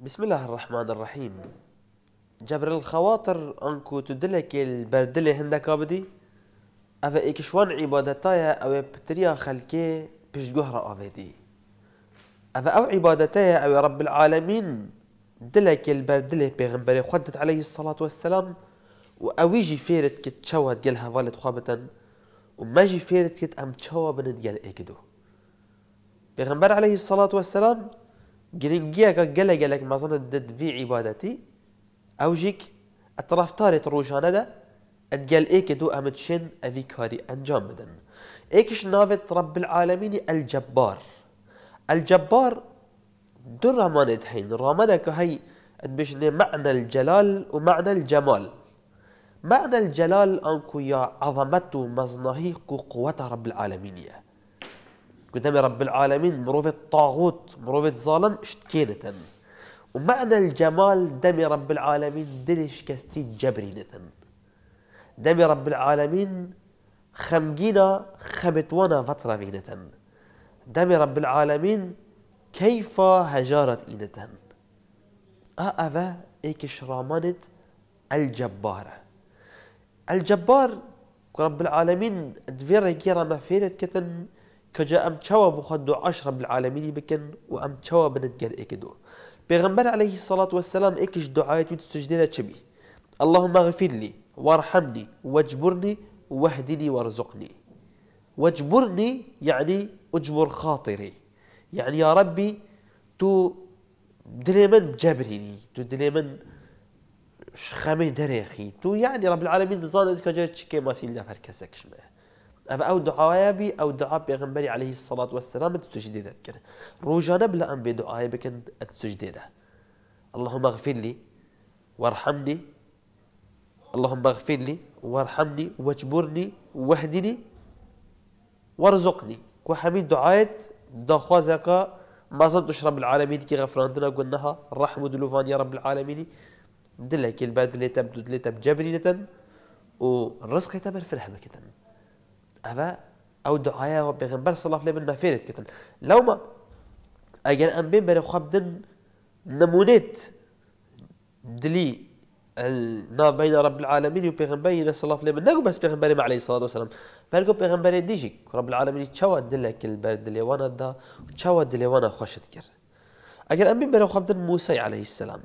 بسم الله الرحمن الرحيم جبر الخواطر انكو تدلك البردلة هندك ابدي افا شوان عبادتايا او بتريا خلكي بش جهرة ابدي افا او عبادتايا او رب العالمين دلك البردلة بيغنبري خدت عليه الصلاة والسلام واويجي فيرت كت شوى تقلها هفالت خوابتا وماجي فيرت كت ام شوى بنت ايكدو اكدو عليه الصلاة والسلام گرنگیەکە گەلە گەلێک مەزنت في عبادتي أوجيك ژیک ئەطرافدارێت ڕۆژانەدا ئەگەل ئێکە دوو ئەمت شێن ئەوی کاری ئەنجام بدەن ئێکش ناوێت ڕب العالمینی الجبار ئەلجەبار دو ڕامانێت هەین ڕامانەکە هەی بژنێ معنى الجلال ومعنى الجمال معنى الجلال أنكو يا عظمته مزنهيق قوة رب العالمين قدام رب العالمين مروفة طاغوت مروفة ظالم اشتكينة ومعنى الجمال دم رب العالمين دلش كستي جبرينة دم رب العالمين خمجينا خمتوانا فترة بينة دم رب العالمين كيف هجارت إينة أأفا إيك شرامانت الجبارة الجبار رب العالمين دفير كيرا مفيرت كتن كجا ام چاوە بخدو عشرة بالعالمين بكن وام و ئەم اكدو بيغمبر عليه الصلاة والسلام اكش دوعاەت و سجدێرە اللهم اغفر لي وارحمني واجبرني واهدني وارزقني واجبرني يعني اجبر خاطري يعني يا ربي تو دليمن جبريني تو دليمن شخامي دريخي تو يعني رب العالمين زانت كجا تشكي ماسيل لها هركسك شمه او دعايا بي او دعاء بيغنبري عليه الصلاة والسلام تشدێ دەکرد ڕۆژانە بلە ئەم بێ دوعاە بك ئە تشدێدا اللهم اغفر لي وارحمني اللهم اغفر لي وارحمني واجبرني واهدني وارزقني وحميد دعايت زكا ما صدتش رب العالمين كي غفرانتنا قلناها الرحمة دلوفان يا رب العالمين دلها كي اللي تبدو اللي تبجبري و الرزق يتبر في الحمكتن هذا او آیا و پیغمبر صلی الله عليه وسلم فيرت كتل لو ما اجل ام بین بر خبدن نمونيت دلي نا بين رب العالمين وبيغنبري صلى الله عليه وسلم نقو بس بيغنبري عليه الصلاة والسلام فالقو بيغنبري ديجي رب العالمين تشوى دلك البرد اللي وانا دا تشوى دلي وانا خوش تكر اجل ام بين بر خبدن موسى عليه السلام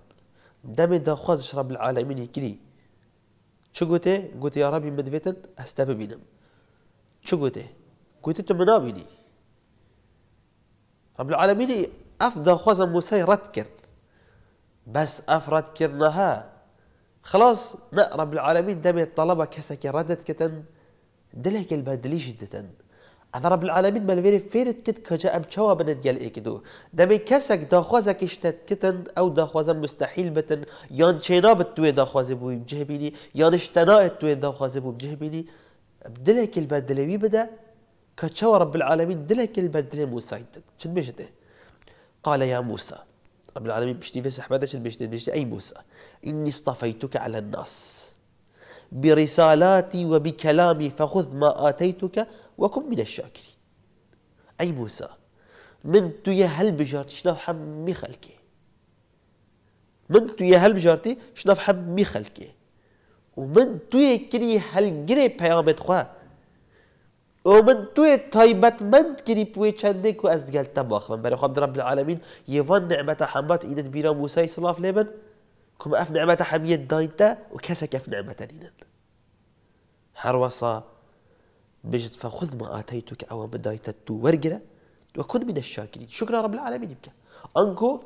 دم دا خوش رب العالمين يكري شو قلت قلت يا ربي مدفتن استببينم شو قلت؟ قلت انت منابني رب العالمين افدا خوزا موسى رتكر بس افرد كرنها خلاص لا رب العالمين دمي الطلبة كسك ردت كتن دلك البدلي جدا هذا رب العالمين ملفيري فيرت كت كجا ام شوا بنت قال ايكدو دمي كسك داخوزا اشتت كتن او داخوزا مستحيل بتن يان شينا بتوي داخوزي بو بجهبيني يان اشتنا توي داخوزي بو بجهبيني دلك البدلة بدا كتشاور رب العالمين دلك البدلة موسى شد بيجته قال يا موسى رب العالمين بشتي في سحبة شد بيجته أي موسى إني اصطفيتك على الناس برسالاتي وبكلامي فخذ ما آتيتك وكن من الشاكرين أي موسى من تو هل بجارتي شنو حمي خلكي من تو هل بجارتي شنو حمي خلكي ومن توی کری هلگره پیامت خواه او من توی من کری پوی چنده کو از دیگل تباخ من برای خود رب العالمین يفن نعمت حمات ایدت بیرا موسی صلاف لیمن كما اف نعمة حمية داينتا وكسك اف نعمة لينا هروصا بجد فخذ ما اتيتك او بدايتا تو ورقرة وكن من الشاكرين شكرا رب العالمين يبكى انكو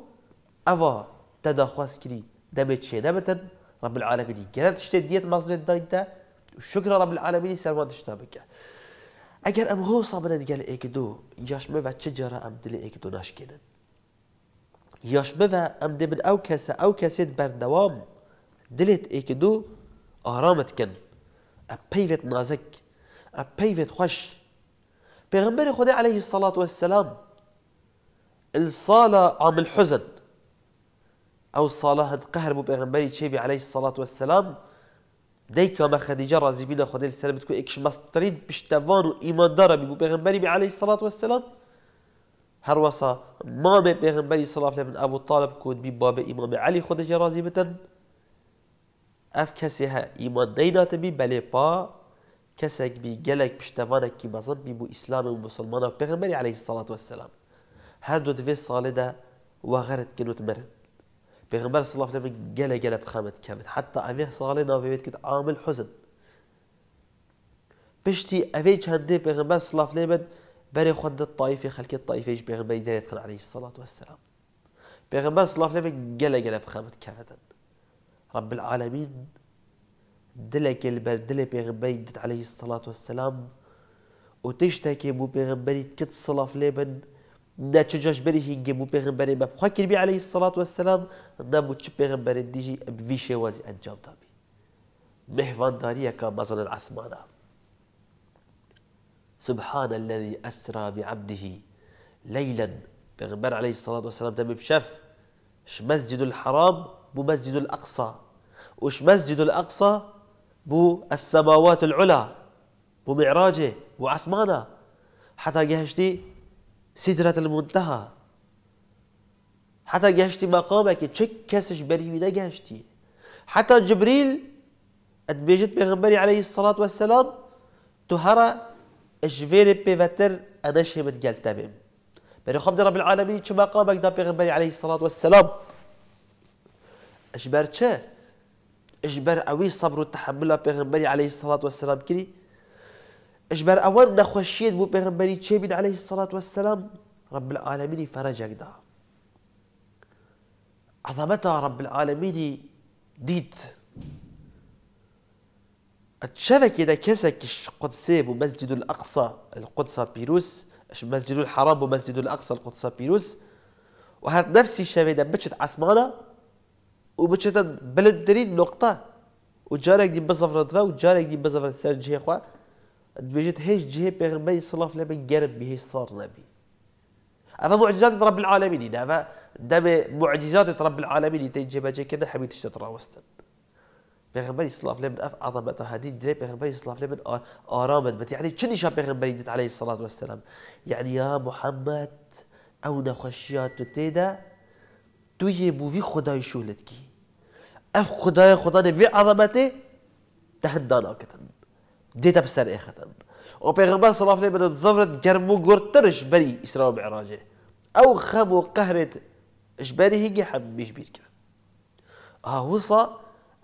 افا تداخواس كري دمت شي نبتن رب العالمين قالت اشتي ديت مصدر الدايدة شكرا رب العالمين سلمان تشتابك اگر ام هو صابنا ديال ايكدو ياش مبا تشجرا ام دلي ايكدو ناشكين ياش مبا ام دي من او كاسا او كاسيت بردوام دلت ايكدو ارامت كن ابيفت نازك ابيفت خش بيغمبري خدي عليه الصلاة والسلام الصالة عام الحزن او صلاه قهر بو بيغمبري تشيبي عليه الصلاه والسلام ديكا ما خديجه رازي بينا خدي السلام تكون اكش مسترين بشتافان وايمان دار بو بيغمبري عليه الصلاه والسلام هروسا ما بي بيغمبري صلاة من ابو طالب كود بي باب امام علي خديجه رازي بتن اف كسيها ايمان دينا تبي بلي با كسك بي جلك بشتافانك كي مزن بي بو اسلام ومسلمان بيغمبري عليه الصلاه والسلام هادو دفي صالده وغرت كنوت مرن پیغمبر صلى الله عليه وسلم سلم گله گله بخامت کبد حتی اوه ساله ناویت عامل حزن بشتي أبي كهندي بيغمبر صلى الله عليه وسلم بري خد الطائفة خلك الطائفة يجي يدير يدخل عليه الصلاة والسلام بيغمبر صلى الله عليه وسلم قلا قلا بخامة كافة رب العالمين دلك البر دلك بيغمبر يدت عليه الصلاة والسلام وتشتكي مو بيغمبر صلى الله عليه دا تشجاج بري هي جيبو بيغمبري ما بخوا كربي عليه الصلاة والسلام نامو تش بيغمبري ديجي بفيشي وازي انجام دابي مهفان داريا كان مثلا سبحان الذي أسرى بعبده ليلا بيغمبر عليه الصلاة والسلام تم بشاف ش مسجد الحرام بو مسجد الأقصى وش مسجد الأقصى بو السماوات العلا بو معراجه بو عسمانة حتى جهشتي سدرة المنتهى حتى گشتی مقامك چه کسش بری جاشتي حتى جبريل ادبيجت پیغمبري عليه الصلاة والسلام تو هرا اجفيري بيفتر اناشه من گلتبم بني خب رب العالمين چه مقامك دا پیغمبري عليه الصلاة والسلام اجبر چه اجبر اوي صبر وتحمل پیغمبري عليه الصلاة والسلام كري اجبر اول نخوشيد بو بيغمبري تشيبين عليه الصلاة والسلام رب العالمين فرجك دا عظمتها رب العالمين ديت اتشبك إذا كسك قدسي مسجد الأقصى القدس بيروس مسجد الحرام ومسجد الأقصى القدس بيروس وهاد نفسي اذا بتشت عسمانة وبتشت بلدرين نقطة وجارك دي بزفرت فا وجارك دي بزفرت سرجي خوا بيجت هيش جهه پیغمبر صلاة فلا علیه و گرب صار نبي افا معجزات رب العالمين افا دم معجزات رب العالمين تجي بجي كده حبيت الشطره وستن پیغمبری صلاة فلا علیه و آله عظمت هدی دلی صلاة فلا الله علیه و آرامت بت يعني چنی شاب پیغمبری ديت عليه الصلاة والسلام يعني يا محمد او نخشيات تو تیدا تو یه بوی خدای کی اف خدای خدا نبی عظمته تهدانا کتن بديت بسر اختم إيه و پیغمبر صلی الله علیه و آله زفرت گرمو گرترش بری اسراء و معراج او خمو قهرت اجباري هيجي حب مش بير كلام ها هو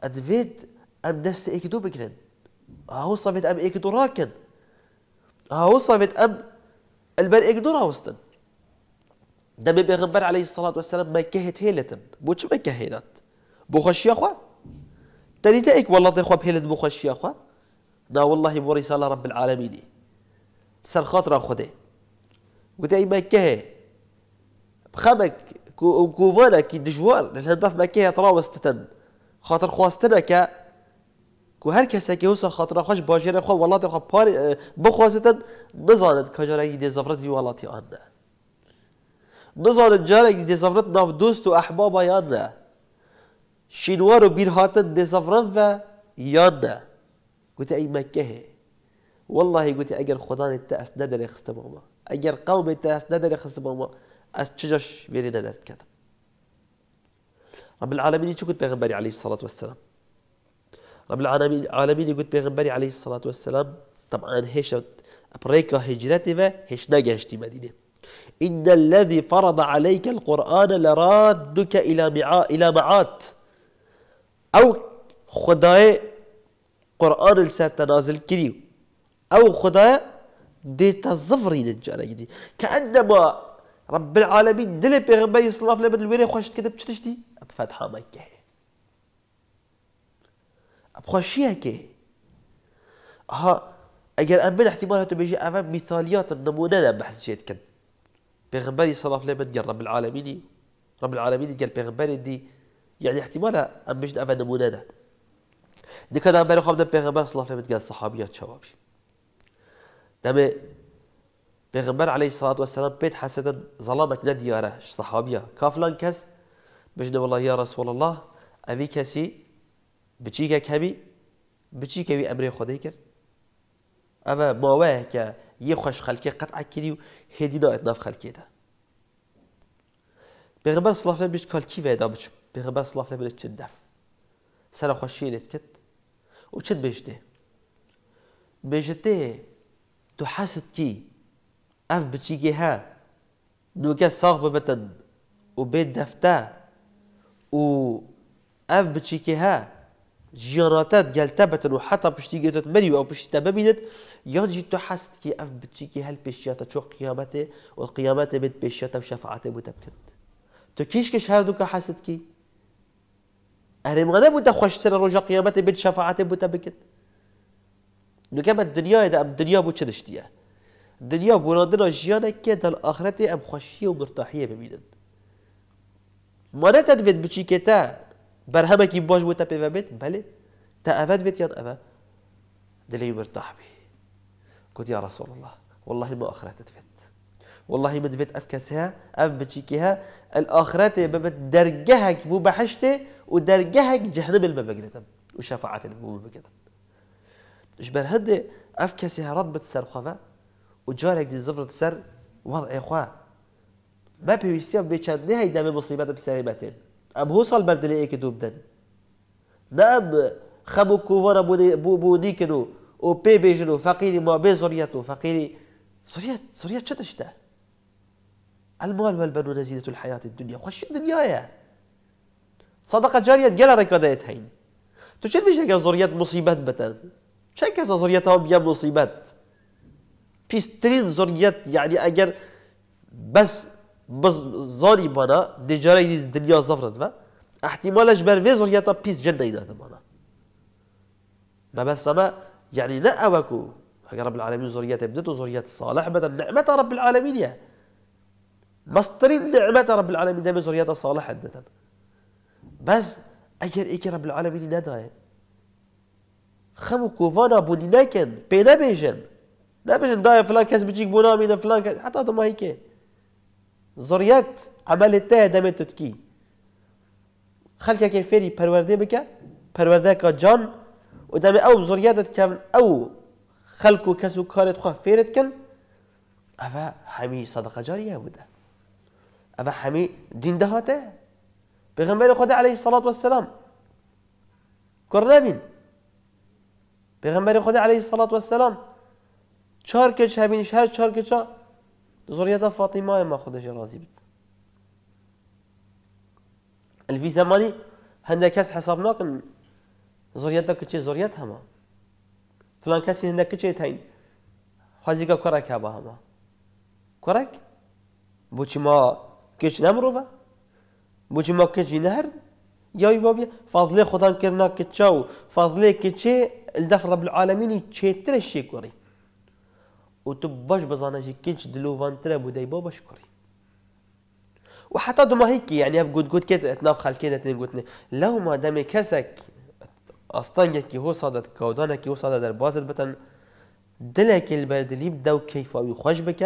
ادفيت ام نفس ايك دو بكلن ها آه هو صفيت ام ايك دو راكن ها آه هو صفيت ام البر ايك دو راوستن دمي بيغمبر عليه الصلاة والسلام ما كهت هيلتن بو ما كهيلت بو خشي اخوة تريد ايك والله دي اخوة بهيلت بو خشي اخوة دا والله بو رسالة رب العالمين دي سر خاطر خده اي مكة بخمك كوفانا كي دجوار لأن مكة تراوس تتن خاطر خواستنا كا كو هر كسا كي حسن خاطر خوش باجر خو والله خو پار بخواستن نزاند کجا رنگی دی زفرت في والله تي آن نه نزاند جا رنگی زفرت ناف دوست و احبابا یا نه و بیرهاتن دی زفرت في یا قلت اي مكه والله قلت اگر خدا ندر نداره خستباما اگر قوم تاس نداره خستباما از چجاش بری ندرد كذا رب العالمين قلت بيغنبري عليه الصلاة والسلام رب العالمين قلت بيغنبري عليه الصلاة والسلام طبعا هيش بريكا هجرتي و هيش نجاشتي مدينة إن الذي فرض عليك القرآن لرادك إلى معاد إلى معاد أو خداي قرآن لسرت نازل كريو أو خدايا ديتا تزفري نجانا دي كأنما رب العالمين دلي بيغمبر صلاف لبن عليه وسلم الويري خوش كتب تشتشتي أب فتحة مكة أب كي ها أجل أمن احتمال هاتو بيجي أمام مثاليات النمونة بحث جيت كن بيغمبر صلاف الله قال رب العالمين رب العالمين قال بيغمبر دي يعني احتمالها أم بيجي أمام نمونة دیکە دابەر خۆ بدە پێغەبەر سڵاف لە بتگە سەحابیە چاوابی دەبێ پێغەبەر عەلەی سڵات و پێت حەسەدە زەڵامەت نە دیارە صحابیا کافلان کەس بژنە وڵە یا رسول الله که کمی بچی که وی امری خۆدەی کرد اما ماوەیە که یه خوش خەلکێ قطع عکردی و هێدی ناوێت ناف خەلکێدا پێغەبەر سڵاف لە بشت کالکی وێدا بچ پێغەبەر سڵاف لە چند دف سر خوشی خۆشیێنێت کرد وشت بيجته بيجته تو حاسد كي اف بتشيكي ها دوكا صاغبة وبيت دفتا و اف بتشيكي ها جيراتات قال وحتى بشتي جيتت مريو او بشتي تبابينت يرجي تو حاسد كي اف بتشيكي هل بشياتا شو قيامته والقيامات بيت بشياتا وشفاعته بتبكت تو كيش كش هادوكا حاسد كي اهل مغنى بودا خوش ترى رجع قيامته بيت شفاعته بودا بكت نو كما الدنيا اذا ام الدنيا بو چه الدنيا بو نادنا جيانا كي دل آخرتي ام خوشية ومرتاحية ببيدن ما نا بشي بچي كتا برهما كي باش بودا بيبا بيت بلي تا افاد بيت يان افا دلي مرتاح بي قد يا رسول الله والله ما آخرت تدفيد والله دفيت افكسها اف بتشيكيها الاخرات ببت درجهك بو بحشتي ودرجهك جهنم الببقدتم وشفاعات البو ببقدتم جبر هدي افكسها رد بتسر خفا وجارك دي زفرت سر وضع اخوا ما بيستيا بيشاد نهاية المصيبات مصيبات بسريبتين ام هو برد لي ايك دن نعم خمو كوفر بو نيكنو و بي بيجنو فقيري ما بي زريتو فقيري زريت زريت شتشته المال والبنون زينة الحياة الدنيا الدنيا يا صدقه جارية قال رکادایت هین تو چه میشه زوريات مصيبات مصیبت بتن چه کس ذریت مصيبات میگن مصیبت زوريات يعني اجر بس بس زوري مانا دي دنیا زفرد و احتمالش احتمال اجبر في زوريات پیس جنه اینات مانا ما بس سما يعني لا اوكو اگر رب العالمين زوريات بدت وزوريات صالح بدل نعمة رب العالمين يا مصدر نعمة رب العالمين دائما زريادة صالح عدة بس أجل إيكي رب العالمين ندایه خمو کووانا بونی نکن پی نبیجن نبیجن دای فلان كاس بيجيك بونا فلان كاس حتى تو هيكي که ذریت عمل التاه دم تتكي خلك كي فيري پرورده بكا پرورده كا جان و او زريات کن او خلكو كاسو كارت خواه فيرتكن أفا حامي صدقه جارية بوده اوه همی دین دهاته پیغمبر خدا علیه الصلاة والسلام کر نبین پیغمبر خدا علیه الصلاة والسلام چهار کچه همین شهر چهار کچه زوریت فاطمه ما خودش راضی بید الفی زمانی هنده کس حساب ناکن زوریت کچه زوریت همه فلان کسی هنده کچه تاین خوازی که کرک همه همه کرک بوچی ما کش نمروه بچما کجی نهر جاوی بابیا فضله خدا کرنا کچاو فضله کچه الدف رب العالمین چتر شکری و تو باش بزانه جی دلو دلوان تر بودی بابا شکری وحتى دوما هيك يعني هف جود جود كيت اتناف خال كيت اتنين جوتني لو ما دامي كسك اصلا كي هو صادت كودانا كي هو صادت البازل بتن دلك البدليب دو كيف او خوش بك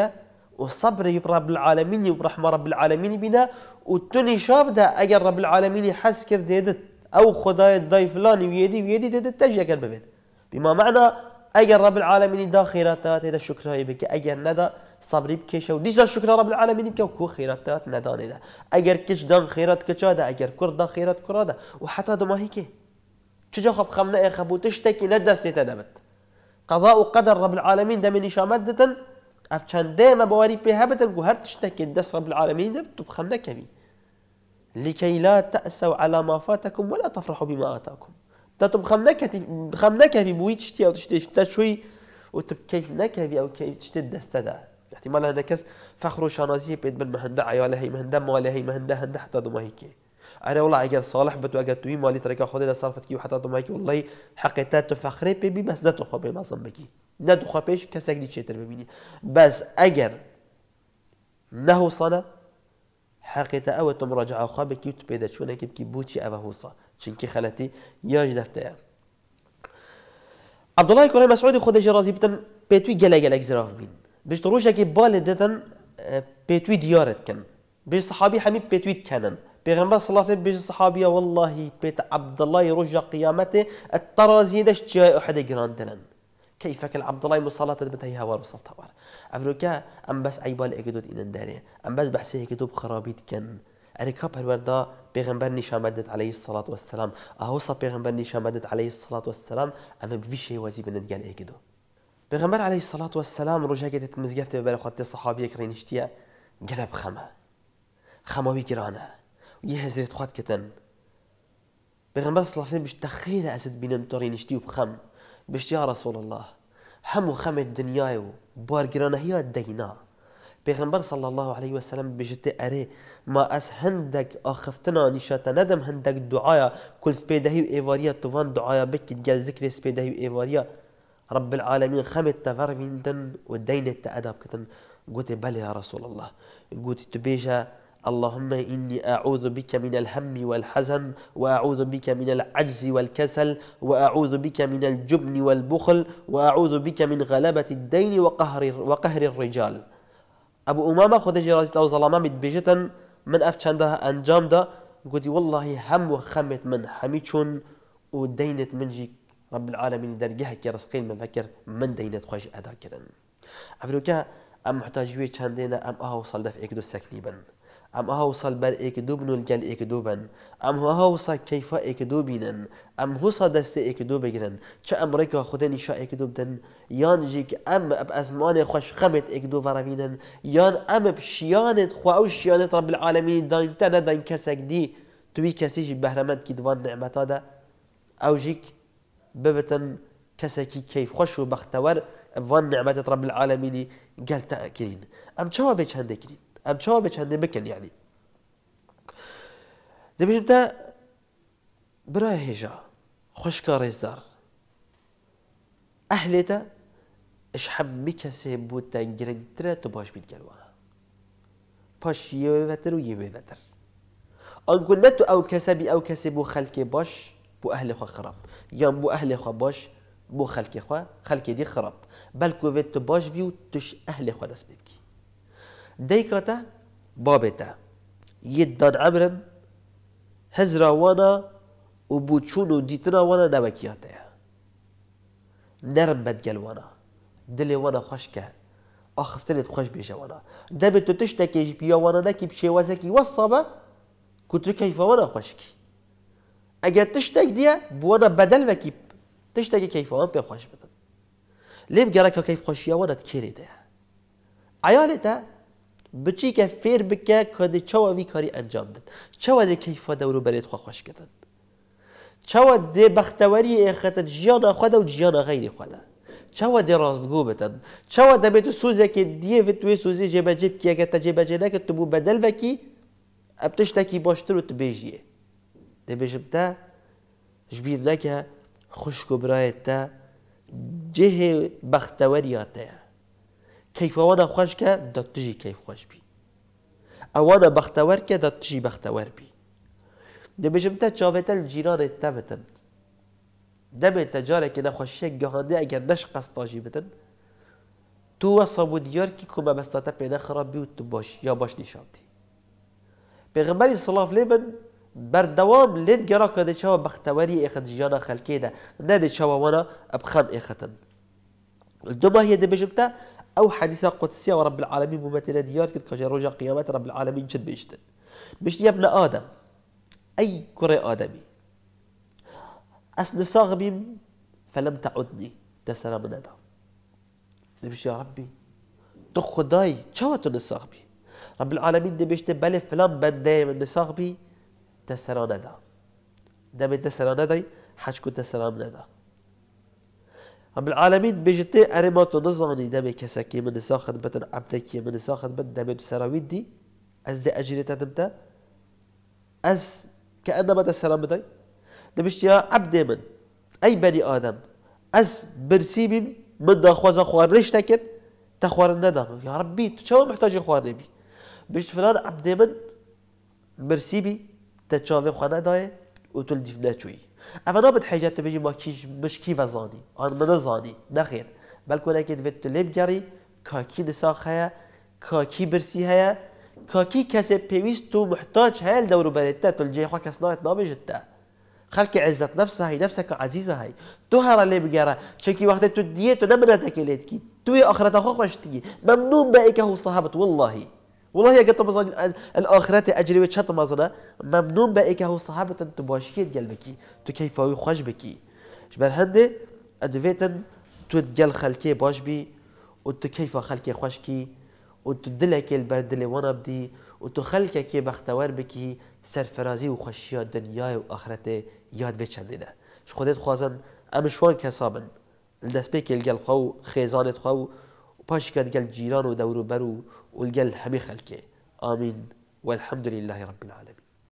والصبر يبقى رب العالمين وبرحمة رحمة رب العالمين بنا والتوني شاب ده أجر رب العالمين حس كر ديدت أو خداي داي فلان ويدي ويدي ديدت تجي أجر ببيت بما معنى أجر رب العالمين دا خيراتات هذا شكرا بك أجر ندى صبري بكش شو ديزا شكر رب العالمين بك وكو خيراتات نداني ندى أجر كش دان خيرات كشا ده أجر كر دان خيرات كرا ده وحتى ما هيك چجا خب خمنا إخبو تشتكي ندى سيتا دبت قضاء وقدر رب العالمين ده من إشامات افشان دائما بواري بها بدل وهر تشتكي الدس رب العالمين تبخنا كبي لكي لا تأسوا على ما فاتكم ولا تفرحوا بما آتاكم تتب خمنكتي خمنكبي بوي تشتي او تشتي تشوي وتب كيف نكبي او كيف تشتي الدستدا احتمال هذا كس فخر وشانازي بيد من مهندا عيالة هي مهندا مالي هي مهندا هندا حتى دوما هيك أنا والله أجل صالح بتو أجل توي مالي تركا خدي ده صرفت كي وحتى دوما هيك والله حقيقة تفخري بي بس ده تخبي ما صنبكي نه دو خوابش کسی کەسێک چیتر ببینی بس اگر صلا حقیقت نەهوسەە تو مراجع خواب کیو تو پیدا پێدە که کی بوچی ئەوە هوسا چون چینکی خەلەتی یاش دفتر عبدالله کره مسعود خود جرازی بتن پێتوی گەلە گەلێک زراف بین بیش تو روشه که بال بالێ دەتەن دیارت کن بیش صحابی همی پێتوی کنن پیغمبر صلی الله علیه و صحابیه والله بیت عبد الله رجا قیامته الترازی دش جای احد گراندنن كيفك عبد الله مصلاة تبتهي هوا وصلت هوا أفروكا أم بس عيبا لأكدود إن داري أم بس بحسي هكدوب خرابيت كان أري كاب هالوردا بيغمبر نيشا مدد عليه الصلاة والسلام أهوصا صلاة بيغمبر نيشا مدد عليه الصلاة والسلام أما بفيشي وزي بنت قال إكدو بيغنبر عليه الصلاة والسلام رجاء قد تتمزقفت ببالا خطي الصحابي يكرين اشتيا قلب خما خما ويقرانا ويهزر تخط كتن بيغمبر الصلاة والسلام تخيل أسد بنم تورين اشتيا بخم بش يا رسول الله هم خمة دنياي بارجرانا هي دينا بيغمبر صلى الله عليه وسلم سلم بجت اره ما أس هندك آخفتنا نشاتا ندم هندك دعايا كل سبيده و ایواریا توان دعایا بکید گل ذکر سپیدهی و ایواریا رب العالمين خمت تفرمیندن و دینت تا اداب کتن گوتی بله یا رسول الله قوتي تبيجا اللهم إني أعوذ بك من الهم والحزن وأعوذ بك من العجز والكسل وأعوذ بك من الجبن والبخل وأعوذ بك من غلبة الدين وقهر, وقهر الرجال أبو أمامة خدج رضي الله ظلامة متبجة من أفتشندها أنجام ده قلت والله هم وخمت من حميتشون ودينت منجي رب العالمين درجها كي رسقين من فكر من دينت خوش أداكرا كرن أفلوكا أم محتاج ويتشاندينا أم أهو صلدف إكدو سكنيبا ام هەوسەل بەر ئێکدوو و گەل ئێکدوو بن ئەم هەوسە کەیفە ئێکدوو بینن ئەم هوسە دەستێ ئێکدوو بگرن چ ئەمریکا خودێنی شا ام اب ازمان ئەم خمت ئەزمانێ خوۆش خەمێت ئێکدوو بەڕەوینن یان ئەمە شیانێت خوا ئەو شیانێت ڕە بالعاالمی دانتە نەدان کەسێک دی توی کەسیژی بەرەمەندکی دوان نعمەتادا او جيك ببتن كسكي كيف خۆش وبختور ابوان ئەوان رب العالمين قال تاكلين ام ئەم بيش بێ ام شو بيشهد بكل يعني دبي بدا برا هيجا خوش كاري زار اهلتا اش حمي كسي بوتان جرين ترى تباش بيت جلوانا باش و يوفتر ويوفتر ان كل قلت او كسبي او كسبو خلكي باش بو اهلي خو خراب يام بو اهلي خو باش بو خلكي خو خلكي دي خراب بل كوفيت تباش بيو تش اهلي خو دس بيكي دیکتا یه دان عمرن هزرا وانا و دیتنا وانا نوکیاته نرم بدگل وانا دل وانا که آخفتنت خوش بشه وانا دم تو تش که بیا وانا نکی بشه وزکی وصابه کتر کیفه وانا خوش کی اگر تشتک دیه بوانا بدل وکی تش که کیفه وانا پی خوش بدن لیم گره که کیف خوشی وانا تکیره ده عیالتا بچی که فیر بکه کد چوا کاری انجام داد چوا ده کیفا دورو برید خواه خوش کدن چوا ده بختوری اخت جیان خود و جیان غیر خود چوا ده راستگو بتن چوا ده به تو سوزه که دیه به توی سوزه جبه جب که که تجبه جنه که تو بو بدل بکی ابتش تکی باشتر و تو بیجیه ده بیجم تا جبیر نکه خوشگو برایت تا جه بختوریاته کیف دا خوش که دە تژی کەیف خۆش بی ئەوە بختوار که کە دە تژی بەختەوەەر بی دەبژم تە چاوێتەل جیرانێت تەبتن دەبێت تە جارێکی نەخۆشیەک گەهاندی ئەگەر نەش قەستاژی بتن تو وە سەبوو دیارکی کومە بەستاتە پێدەخراببی و تو باش یا باش نیشانتی پێغمبەری سلااف لێ من بەردەوام لێت گەڕا کە دەچەوە بەختەوەری ئێخەتژیانە خەلکێدا نەدەچەوەوەە ئەبخەم ئێخەتن دوماهە دبیشم تا او حديث قدسيه ورب العالمين ممثله ديالك كتكاجي رجا قيامات رب العالمين جد بيشت باش يا ابن ادم اي كره ادمي اصل صاغبي فلم تعدني تسلم ندى نمشي يا ربي تو خداي چواتو نصاغبي رب العالمين بيشت بلف فلم بدي من نصاغبي تسلم ندى دمي تسلم ندى حشكو تسلم ندى رب العالمين بجتی ارما تو دمي كساكي من ساخد بدن عبدكي من ساخد من دمي سراوید دي از دي أجري تدمتا از كأنما تسلم بدي دمشت يا عبد من أي بني آدم أز برسيبي من داخوز أخوان ليش تكن تخوار ندم يا ربي تشاو محتاج أخوان نبي بشت فلان عبد من برسيبي تشاو أخوان نداي وتلدي فناتشوي ئەە نابێت حیجات بژی ما کیش مشکی بەزانی ئەن نخير بل بەلکۆلێکت بێت تو لێب جاري كاكي نساخ هەیە كاكي برسي هيا كاكي کەسێ بيويس تو محتاج هەیە دەوروبەرێتە تو جێخوا کەس نایەت جدا خلك عزت نفسها هي نفسك عزيزة هي تو هەرا لێ بگەرە شكي وقت تو دیێت و نەمرێتەکە لێتکی توی ئاخرەتەخوا خۆشتگی ممنون بە هو و والله واللهی والله اگر تو مثلا الاخرت اجری و ممنون به اینکه هو صحابتن تو باشید گل بکی تو کیفاوی خوش بکی بر هنده ادویتن تو گل خلکی باش بی و تو کیفا خلکی خوش بکی و تو دلک بر وانا بدی و تو خلک که بختور بکی سرفرازی و خوشی دنیای و آخرت یاد ش خودت خوازن ام شوان کسابن دست به گل خو خیزانت خو باش کد جیران و برو حبيخ الكي آمين والحمد لله رب العالمين